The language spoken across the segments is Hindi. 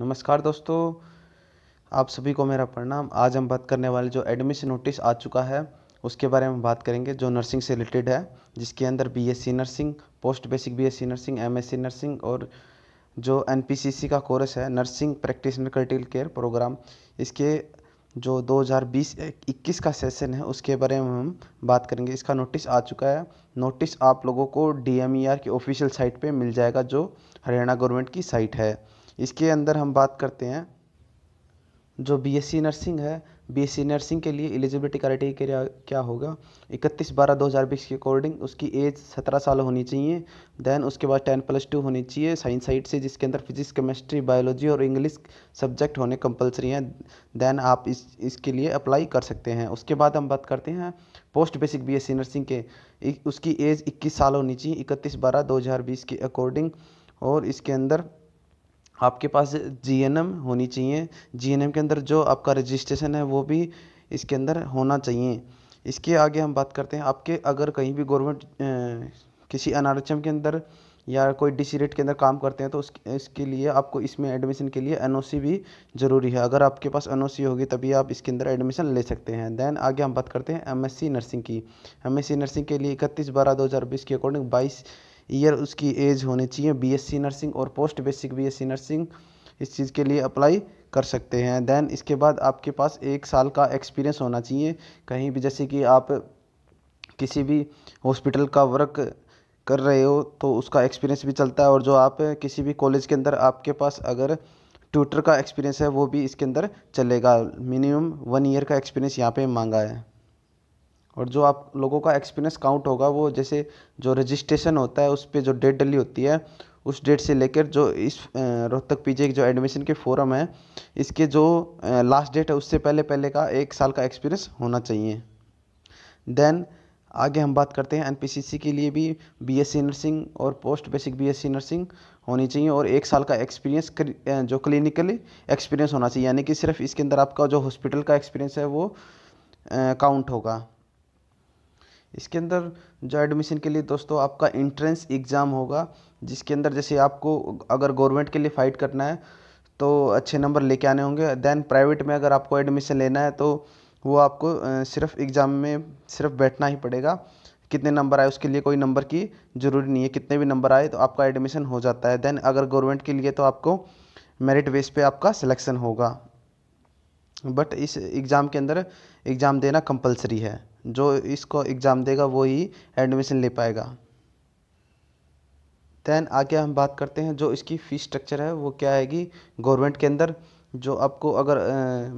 नमस्कार दोस्तों आप सभी को मेरा प्रणाम आज हम बात करने वाले जो एडमिशन नोटिस आ चुका है उसके बारे में बात करेंगे जो नर्सिंग से रिलेटेड है जिसके अंदर BSc nursing post basic BSc nursing MSc nursing और जो एनपीसीसी का कोर्स है nursing practitioner critical care programme इसके जो 2020-21 का सेशन है उसके बारे में हम बात करेंगे इसका नोटिस आ चुका है नोटिस आप लोगों को डी e की ऑफिशियल साइट पर मिल जाएगा जो हरियाणा गवर्नमेंट की साइट है इसके अंदर हम बात करते हैं जो बीएससी नर्सिंग है बीएससी नर्सिंग के लिए एलिजिबिलिटी क्राइटेरिया क्या होगा इकतीस बारह दो हज़ार बीस के अकॉर्डिंग उसकी एज सत्रह साल होनी चाहिए दैन उसके बाद टेन प्लस टू होनी चाहिए साइंस साइड से जिसके अंदर फिजिक्स केमिस्ट्री बायोलॉजी और इंग्लिश सब्जेक्ट होने कंपलसरी हैं दैन आप इस इसके लिए अप्लाई कर सकते हैं उसके बाद हम बात करते हैं पोस्ट बेसिक बी नर्सिंग के उसकी एज इक्कीस साल होनी चाहिए इकतीस बारह दो हज़ार बीस के अकॉर्डिंग और इसके अंदर आपके पास जी एन एम होनी चाहिए जी एन एम के अंदर जो आपका रजिस्ट्रेशन है वो भी इसके अंदर होना चाहिए इसके आगे हम बात करते हैं आपके अगर कहीं भी गवर्नमेंट किसी एन के अंदर या कोई डी सी रेट के अंदर काम करते हैं तो उस इसके लिए आपको इसमें एडमिशन के लिए एन भी ज़रूरी है अगर आपके पास एन होगी तभी आप इसके अंदर एडमिशन ले सकते हैं दैन आगे हम बात करते हैं एम नर्सिंग की एम नर्सिंग के लिए इकतीस बारह दो हज़ार बीस के अकॉर्डिंग बाईस ईयर उसकी एज होनी चाहिए बीएससी नर्सिंग और पोस्ट बेसिक बीएससी नर्सिंग इस चीज़ के लिए अप्लाई कर सकते हैं दैन इसके बाद आपके पास एक साल का एक्सपीरियंस होना चाहिए कहीं भी जैसे कि आप किसी भी हॉस्पिटल का वर्क कर रहे हो तो उसका एक्सपीरियंस भी चलता है और जो आप किसी भी कॉलेज के अंदर आपके पास अगर ट्यूटर का एक्सपीरियंस है वो भी इसके अंदर चलेगा मिनिमम वन ईयर का एक्सपीरियंस यहाँ पे मांगा है और जो आप लोगों का एक्सपीरियंस काउंट होगा वो जैसे जो रजिस्ट्रेशन होता है उस पर जो डेट डली होती है उस डेट से लेकर जो इस रोहतक पीजे जो एडमिशन के फोरम है इसके जो लास्ट डेट है उससे पहले पहले का एक साल का एक्सपीरियंस होना चाहिए देन आगे हम बात करते हैं एनपीसीसी के लिए भी बीएससी नर्सिंग और पोस्ट बेसिक बीएससी नर्सिंग होनी चाहिए और एक साल का एक्सपीरियंस जो क्लिनिकली एक्सपीरियंस होना चाहिए यानी कि सिर्फ इसके अंदर आपका जो हॉस्पिटल का एक्सपीरियंस है वो काउंट होगा इसके अंदर जो एडमिशन के लिए दोस्तों आपका इंट्रेंस एग्ज़ाम होगा जिसके अंदर जैसे आपको अगर गवर्नमेंट के लिए फ़ाइट करना है तो अच्छे नंबर लेके आने होंगे दैन प्राइवेट में अगर आपको एडमिशन लेना है तो वो आपको सिर्फ एग्ज़ाम में सिर्फ बैठना ही पड़ेगा कितने नंबर आए उसके लिए कोई नंबर की ज़रूरी नहीं है कितने भी नंबर आए तो आपका एडमिशन हो जाता है दैन अगर गवर्नमेंट के लिए तो आपको मेरिट बेस पे आपका सिलेक्शन होगा बट इस एग्ज़ाम के अंदर एग्ज़ाम देना कंपलसरी है जो इसको एग्ज़ाम देगा वो ही एडमिशन ले पाएगा दैन आगे हम बात करते हैं जो इसकी फ़ीस स्ट्रक्चर है वो क्या आएगी गवर्नमेंट के अंदर जो आपको अगर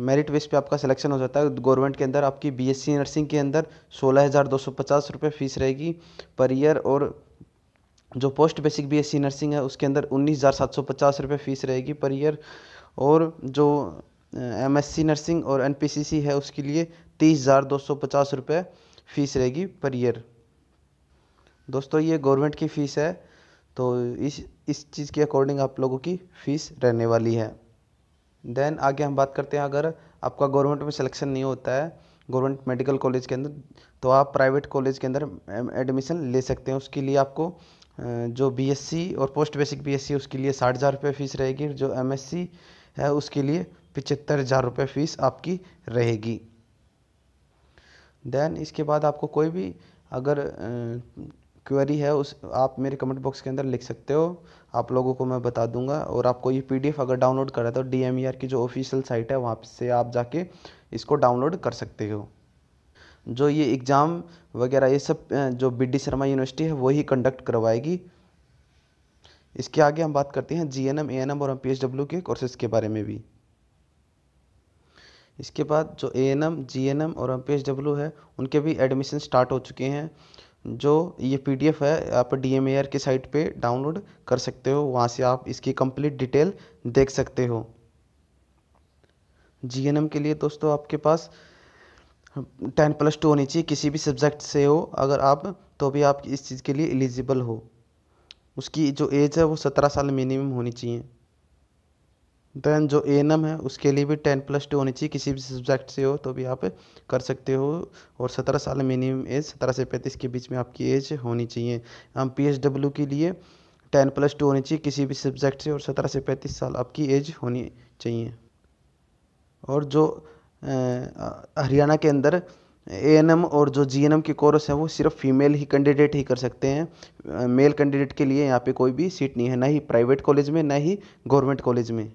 मेरिट बेस पे आपका सिलेक्शन हो जाता है गवर्नमेंट के अंदर आपकी बीएससी नर्सिंग के अंदर सोलह हज़ार दो सौ पचास रुपये फ़ीस रहेगी पर ईयर और जो पोस्ट बेसिक बीएससी नर्सिंग है उसके अंदर उन्नीस हज़ार सात सौ पचास रुपये फ़ीस रहेगी पर ईयर और जो एमएससी नर्सिंग और एनपीसीसी है उसके लिए तीस हज़ार दो सौ पचास रुपये फ़ीस रहेगी पर ईयर दोस्तों ये गवर्नमेंट की फ़ीस है तो इस इस चीज़ के अकॉर्डिंग आप लोगों की फ़ीस रहने वाली है देन आगे हम बात करते हैं अगर आपका गवर्नमेंट में सिलेक्शन नहीं होता है गवर्नमेंट मेडिकल कॉलेज के अंदर तो आप प्राइवेट कॉलेज के अंदर एडमिशन ले सकते हैं उसके लिए आपको जो बीएससी और पोस्ट बेसिक बीएससी उसके लिए साठ हज़ार रुपये फ़ीस रहेगी जो एमएससी है उसके लिए पिचहत्तर हज़ार रुपये फ़ीस आपकी रहेगी देन इसके बाद आपको कोई भी अगर क्वेरी है उस आप मेरे कमेंट बॉक्स के अंदर लिख सकते हो आप लोगों को मैं बता दूंगा और आपको ये पीडीएफ अगर डाउनलोड करा तो आर e की जो ऑफिशियल साइट है वहाँ से आप जाके इसको डाउनलोड कर सकते हो जो ये एग्ज़ाम वगैरह ये सब जो बी डी शर्मा यूनिवर्सिटी है वही कंडक्ट करवाएगी इसके आगे हम बात करते हैं G N M A N M और एम पी एच डब्ल्यू के कोर्सेज़ के बारे में भी इसके बाद जो A N M G N M और एम पी एच डब्ल्यू है उनके भी एडमिशन स्टार्ट हो चुके हैं जो ये पी डी एफ है आप डी एम ए आर की साइट पर डाउनलोड कर सकते हो वहाँ से आप इसकी कंप्लीट डिटेल देख सकते हो जी एन एम के लिए दोस्तों आपके पास टेन प्लस टू होनी चाहिए किसी भी सब्जेक्ट से हो अगर आप तो भी आप इस चीज़ के लिए एलिजिबल हो उसकी जो एज है वो सत्रह साल मिनिमम होनी चाहिए देन जो ए एन एम है उसके लिए भी टेन प्लस टू होनी चाहिए किसी भी सब्जेक्ट से हो तो भी आप कर सकते हो और सत्रह साल मिनिमम एज सत्रह से पैंतीस के बीच में आपकी एज होनी चाहिए हम पी एच डब्ल्यू के लिए टेन प्लस टू होनी चाहिए किसी भी सब्जेक्ट से और सत्रह से पैंतीस साल आपकी एज होनी चाहिए और जो हरियाणा के अंदर ए एन एम और जो जी एन एम के कोर्स हैं वो सिर्फ फीमेल ही कैंडिडेट ही कर सकते हैं मेल कैंडिडेट के लिए यहाँ पे कोई भी सीट नहीं है ना ही प्राइवेट कॉलेज में ना ही गवर्नमेंट कॉलेज में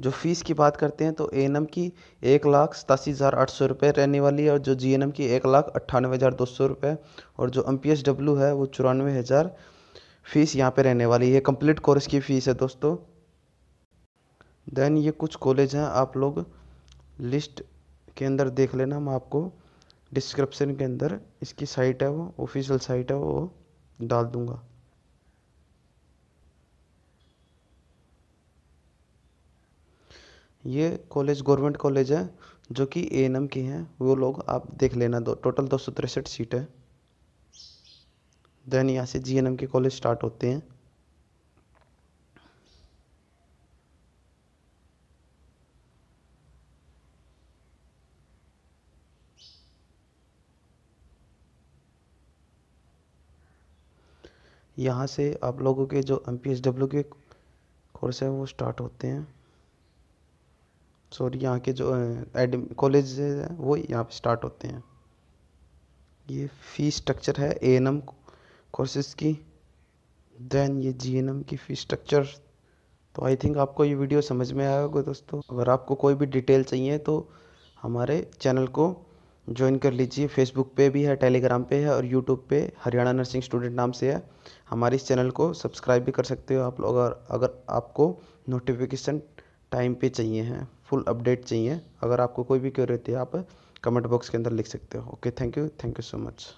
जो फ़ीस की बात करते हैं तो ए एन एम की एक लाख सतासी हज़ार आठ सौ रुपये रहने वाली है और जो जी एन एम की एक लाख अट्ठानवे हज़ार दो सौ रुपये और जो एम पी एस डब्ल्यू है वो चौरानवे हज़ार फ़ीस यहाँ पे रहने वाली है कंप्लीट कोर्स की फ़ीस है दोस्तों देन ये कुछ कॉलेज हैं आप लोग लिस्ट के अंदर देख लेना हम आपको डिस्क्रिप्शन के अंदर इसकी साइट है वो ऑफिशियल साइट है वो डाल दूँगा ये कॉलेज गवर्नमेंट कॉलेज है जो कि ए एन एम की हैं वो लोग आप देख लेना दो टोटल दो सौ तिरसठ सीट है देन यहाँ से जी एन एम के कॉलेज स्टार्ट होते हैं यहाँ से आप लोगों के जो एम पी एस डब्ल्यू के कोर्स हैं वो स्टार्ट होते हैं सॉरी यहाँ के जो एडम कॉलेज हैं वो यहाँ पे स्टार्ट होते हैं ये फ़ी स्ट्रक्चर है ए एन एम कोर्सेज की देन ये जी एन एम की फ़ी स्ट्रक्चर तो आई थिंक आपको ये वीडियो समझ में आया होगा दोस्तों अगर आपको कोई भी डिटेल चाहिए तो हमारे चैनल को ज्वाइन कर लीजिए फेसबुक पे भी है टेलीग्राम पे है और यूट्यूब पे हरियाणा नर्सिंग स्टूडेंट नाम से है हमारे इस चैनल को सब्सक्राइब भी कर सकते हो आप लोग अगर अगर आपको नोटिफिकेशन टाइम पे चाहिए हैं फुल अपडेट चाहिए अगर आपको कोई भी क्वेरी रहती है आप कमेंट बॉक्स के अंदर लिख सकते हो okay thank you thank you so much